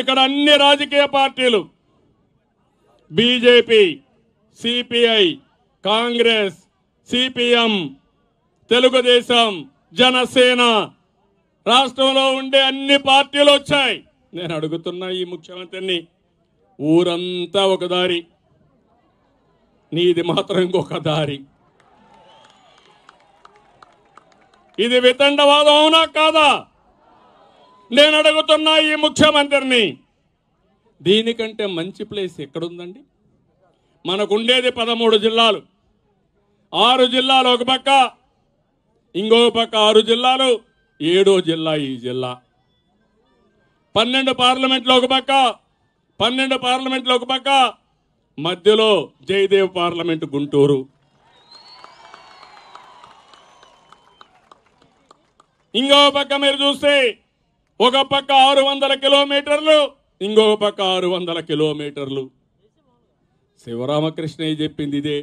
ఇక్కడ అన్ని రాజకీయ పార్టీలు BJP CPI Congress CPM Telugu Desam Janasena రాష్ట్రంలో ఉండే అన్ని పార్టీలు వచ్చాయి నేను అడుగుతున్నా ఈ ముఖ్యమంత్రిని ఊరంతా ఒక దారి నీది మాత్రం ఇంకొక దారి ఇది వితండవాదం అవునా కాదా నేను అడుగుతున్నా ఈ ముఖ్యమంత్రిని దీనికంటే మంచి ప్లేస్ ఎక్కడుందండి మనకుండేది పదమూడు జిల్లాలు ఆరు జిల్లాలు ఒక పక్క ఇంకో పక్క ఆరు జిల్లాలు ఏడో జిల్లా ఈ జిల్లా పన్నెండు పార్లమెంట్లు ఒక పక్క పన్నెండు పార్లమెంట్లు ఒక పక్క మధ్యలో జయదేవ్ పార్లమెంట్ గుంటూరు ఇంకో పక్క మీరు చూస్తే ఒక పక్క ఆరు వందల కిలోమీటర్లు ఇంకొక పక్క ఆరు వందల కిలోమీటర్లు శివరామకృష్ణయ్య చెప్పింది ఇదే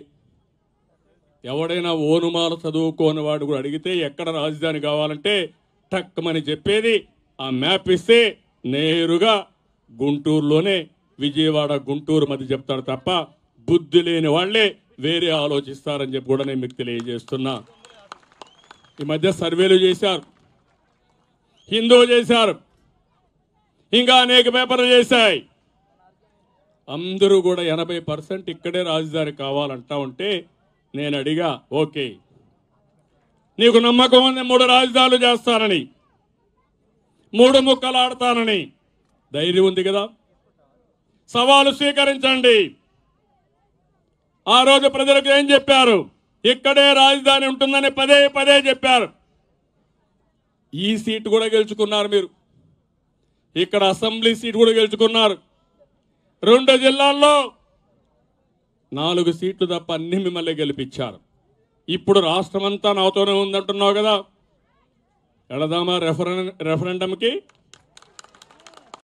ఎవడైనా ఓనుమాలు చదువుకోని వాడు కూడా అడిగితే ఎక్కడ రాజధాని కావాలంటే టక్కమని చెప్పేది ఆ మ్యాప్ ఇస్తే నేరుగా గుంటూరులోనే విజయవాడ గుంటూరు మధ్య చెప్తాడు తప్ప బుద్ధి లేని వాళ్లే వేరే ఆలోచిస్తారని చెప్పి కూడా నేను మీకు తెలియజేస్తున్నా ఈ మధ్య సర్వేలు చేశారు హిందూ చేశారు ఇంకా అనేక పేపర్లు చేశాయి అందరూ కూడా ఎనభై పర్సెంట్ ఇక్కడే రాజధాని కావాలంటా ఉంటే నేను అడిగా ఓకే నీకు నమ్మకం ఉంది మూడు రాజధానులు చేస్తానని మూడు ముక్కలు ఆడతానని ధైర్యం ఉంది కదా సవాలు స్వీకరించండి ఆ రోజు ప్రజలకు ఏం చెప్పారు ఇక్కడే రాజధాని ఉంటుందని పదే పదే చెప్పారు ఈ సీట్ కూడా గెలుచుకున్నారు మీరు ఇక్కడ అసెంబ్లీ సీట్ కూడా గెలుచుకున్నారు రెండు జిల్లాల్లో నాలుగు సీట్లు తప్ప అన్ని మిమ్మల్ని గెలిపించారు ఇప్పుడు రాష్ట్రమంతా నాతోనే ఉందంటున్నావు కదా ఎడదామా రెఫరెండంకి